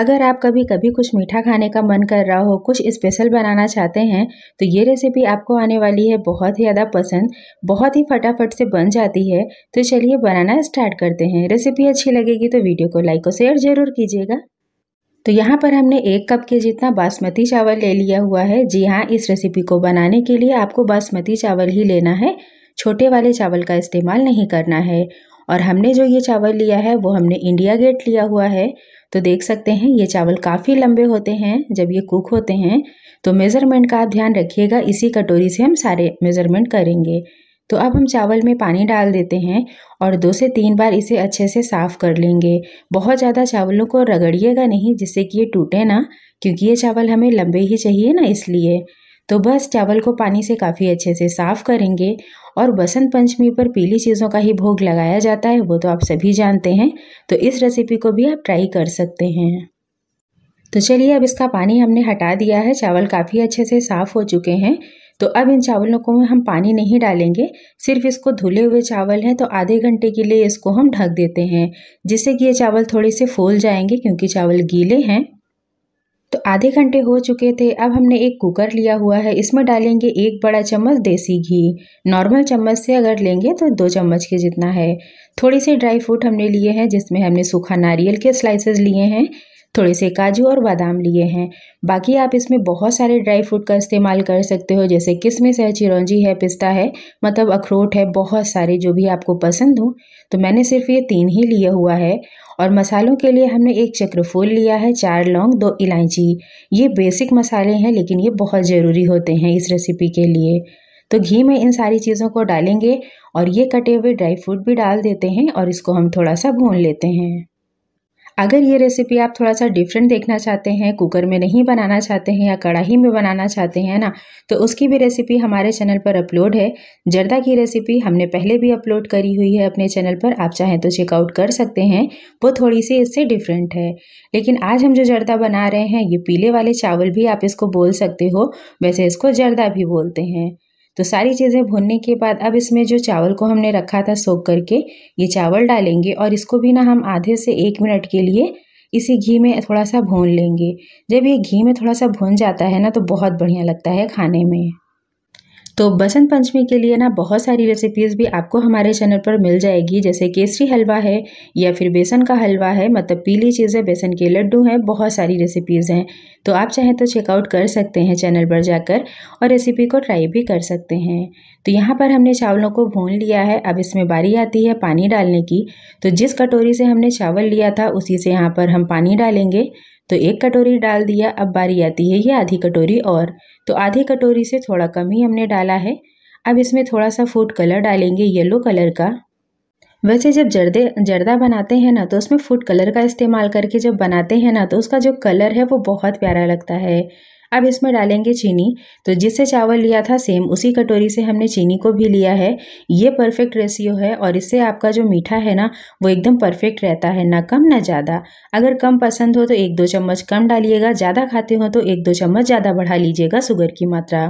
अगर आप कभी कभी कुछ मीठा खाने का मन कर रहा हो कुछ स्पेशल बनाना चाहते हैं तो ये रेसिपी आपको आने वाली है बहुत ही ज़्यादा पसंद बहुत ही फटाफट से बन जाती है तो चलिए बनाना स्टार्ट करते हैं रेसिपी अच्छी लगेगी तो वीडियो को लाइक और शेयर ज़रूर कीजिएगा तो यहाँ पर हमने एक कप के जितना बासमती चावल ले लिया हुआ है जी हाँ इस रेसिपी को बनाने के लिए आपको बासमती चावल ही लेना है छोटे वाले चावल का इस्तेमाल नहीं करना है और हमने जो ये चावल लिया है वो हमने इंडिया गेट लिया हुआ है तो देख सकते हैं ये चावल काफ़ी लंबे होते हैं जब ये कुक होते हैं तो मेज़रमेंट का आप ध्यान रखिएगा इसी कटोरी से हम सारे मेज़रमेंट करेंगे तो अब हम चावल में पानी डाल देते हैं और दो से तीन बार इसे अच्छे से साफ़ कर लेंगे बहुत ज़्यादा चावलों को रगड़िएगा नहीं जिससे कि ये टूटे ना क्योंकि ये चावल हमें लंबे ही चाहिए ना इसलिए तो बस चावल को पानी से काफ़ी अच्छे से साफ़ करेंगे और बसंत पंचमी पर पीली चीज़ों का ही भोग लगाया जाता है वो तो आप सभी जानते हैं तो इस रेसिपी को भी आप ट्राई कर सकते हैं तो चलिए अब इसका पानी हमने हटा दिया है चावल काफ़ी अच्छे से साफ़ हो चुके हैं तो अब इन चावलों को हम पानी नहीं डालेंगे सिर्फ इसको धुले हुए चावल हैं तो आधे घंटे के लिए इसको हम ढक देते हैं जिससे कि ये चावल थोड़े से फूल जाएंगे क्योंकि चावल गीले हैं तो आधे घंटे हो चुके थे अब हमने एक कुकर लिया हुआ है इसमें डालेंगे एक बड़ा चम्मच देसी घी नॉर्मल चम्मच से अगर लेंगे तो दो चम्मच के जितना है थोड़ी सी ड्राई फ्रूट हमने लिए हैं जिसमें हमने सूखा नारियल के स्लाइसेस लिए हैं थोड़े से काजू और बादाम लिए हैं बाकी आप इसमें बहुत सारे ड्राई फ्रूट का इस्तेमाल कर सकते हो जैसे किसमिस है चिरौंजी है पिस्ता है मतलब अखरोट है बहुत सारे जो भी आपको पसंद हो तो मैंने सिर्फ ये तीन ही लिया हुआ है और मसालों के लिए हमने एक चक्रफूल लिया है चार लौंग दो इलायची ये बेसिक मसाले हैं लेकिन ये बहुत ज़रूरी होते हैं इस रेसिपी के लिए तो घी में इन सारी चीज़ों को डालेंगे और ये कटे हुए ड्राई फ्रूट भी डाल देते हैं और इसको हम थोड़ा सा भून लेते हैं अगर ये रेसिपी आप थोड़ा सा डिफरेंट देखना चाहते हैं कुकर में नहीं बनाना चाहते हैं या कढ़ाई में बनाना चाहते हैं ना तो उसकी भी रेसिपी हमारे चैनल पर अपलोड है जर्दा की रेसिपी हमने पहले भी अपलोड करी हुई है अपने चैनल पर आप चाहें तो चेकआउट कर सकते हैं वो थोड़ी सी इससे डिफरेंट है लेकिन आज हम जो जर्दा बना रहे हैं ये पीले वाले चावल भी आप इसको बोल सकते हो वैसे इसको जर्दा भी बोलते हैं तो सारी चीज़ें भुनने के बाद अब इसमें जो चावल को हमने रखा था सोख करके ये चावल डालेंगे और इसको भी ना हम आधे से एक मिनट के लिए इसी घी में थोड़ा सा भून लेंगे जब ये घी में थोड़ा सा भून जाता है ना तो बहुत बढ़िया लगता है खाने में तो बसंत पंचमी के लिए ना बहुत सारी रेसिपीज़ भी आपको हमारे चैनल पर मिल जाएगी जैसे केसरी हलवा है या फिर बेसन का हलवा है मतलब पीली चीज़ें बेसन के लड्डू हैं बहुत सारी रेसिपीज़ हैं तो आप चाहें तो चेकआउट कर सकते हैं चैनल पर जाकर और रेसिपी को ट्राई भी कर सकते हैं तो यहाँ पर हमने चावलों को भून लिया है अब इसमें बारी आती है पानी डालने की तो जिस कटोरी से हमने चावल लिया था उसी से यहाँ पर हम पानी डालेंगे तो एक कटोरी डाल दिया अब बारी आती है ये आधी कटोरी और तो आधी कटोरी से थोड़ा कम ही हमने डाला है अब इसमें थोड़ा सा फूड कलर डालेंगे येलो कलर का वैसे जब जर्दे जर्दा बनाते हैं ना तो उसमें फूड कलर का इस्तेमाल करके जब बनाते हैं ना तो उसका जो कलर है वो बहुत प्यारा लगता है अब इसमें डालेंगे चीनी तो जिससे चावल लिया था सेम उसी कटोरी से हमने चीनी को भी लिया है ये परफेक्ट रेसियो है और इससे आपका जो मीठा है ना वो एकदम परफेक्ट रहता है ना कम ना ज़्यादा अगर कम पसंद हो तो एक दो चम्मच कम डालिएगा ज़्यादा खाते हो तो एक दो चम्मच ज़्यादा बढ़ा लीजिएगा शुगर की मात्रा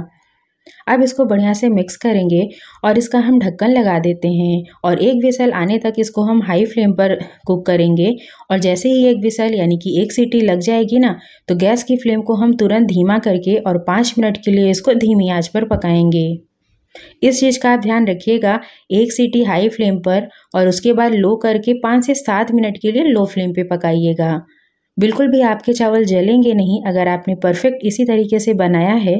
अब इसको बढ़िया से मिक्स करेंगे और इसका हम ढक्कन लगा देते हैं और एक विसल आने तक इसको हम हाई फ्लेम पर कुक करेंगे और जैसे ही एक विसल यानी कि एक सीटी लग जाएगी ना तो गैस की फ्लेम को हम तुरंत धीमा करके और पाँच मिनट के लिए इसको धीमी आंच पर पकाएंगे इस चीज़ का आप ध्यान रखिएगा एक सीटी हाई फ्लेम पर और उसके बाद लो करके पाँच से सात मिनट के लिए लो फ्लेम पे पकाइएगा बिल्कुल भी आपके चावल जलेंगे नहीं अगर आपने परफेक्ट इसी तरीके से बनाया है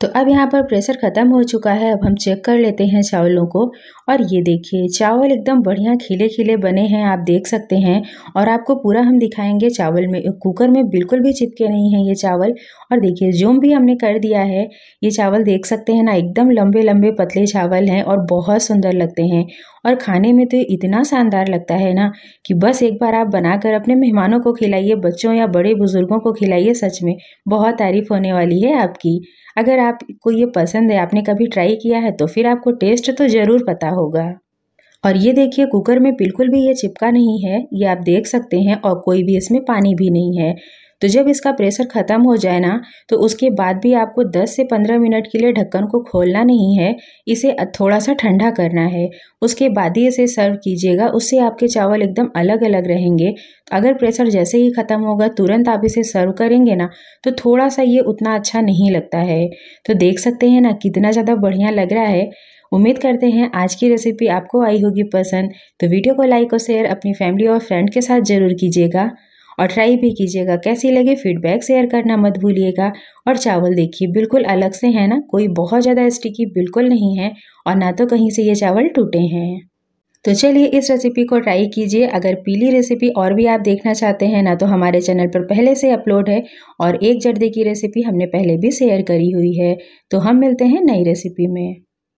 तो अब यहाँ पर प्रेशर ख़त्म हो चुका है अब हम चेक कर लेते हैं चावलों को और ये देखिए चावल एकदम बढ़िया खिले खिले बने हैं आप देख सकते हैं और आपको पूरा हम दिखाएंगे चावल में कुकर में बिल्कुल भी चिपके नहीं हैं ये चावल और देखिए जूम भी हमने कर दिया है ये चावल देख सकते हैं ना एकदम लंबे लंबे पतले चावल हैं और बहुत सुंदर लगते हैं और खाने में तो इतना शानदार लगता है ना कि बस एक बार आप बनाकर अपने मेहमानों को खिलाइए बच्चों या बड़े बुज़ुर्गों को खिलाइए सच में बहुत तारीफ होने वाली है आपकी अगर आपको ये पसंद है आपने कभी ट्राई किया है तो फिर आपको टेस्ट तो ज़रूर पता हो होगा और ये देखिए कुकर में बिल्कुल भी ये चिपका नहीं है ये आप देख सकते हैं और कोई भी इसमें पानी भी नहीं है तो जब इसका प्रेशर ख़त्म हो जाए ना तो उसके बाद भी आपको 10 से 15 मिनट के लिए ढक्कन को खोलना नहीं है इसे थोड़ा सा ठंडा करना है उसके बाद ही इसे सर्व कीजिएगा उससे आपके चावल एकदम अलग अलग रहेंगे अगर प्रेशर जैसे ही ख़त्म होगा तुरंत आप इसे सर्व करेंगे ना तो थोड़ा सा ये उतना अच्छा नहीं लगता है तो देख सकते हैं ना कितना ज़्यादा बढ़िया लग रहा है उम्मीद करते हैं आज की रेसिपी आपको आई होगी पसंद तो वीडियो को लाइक और शेयर अपनी फैमिली और फ्रेंड के साथ ज़रूर कीजिएगा और ट्राई भी कीजिएगा कैसी लगे फीडबैक शेयर करना मत भूलिएगा और चावल देखिए बिल्कुल अलग से है ना कोई बहुत ज़्यादा स्टिकी बिल्कुल नहीं है और ना तो कहीं से ये चावल टूटे हैं तो चलिए इस रेसिपी को ट्राई कीजिए अगर पीली रेसिपी और भी आप देखना चाहते हैं ना तो हमारे चैनल पर पहले से अपलोड है और एक जर्दे की रेसिपी हमने पहले भी शेयर करी हुई है तो हम मिलते हैं नई रेसिपी में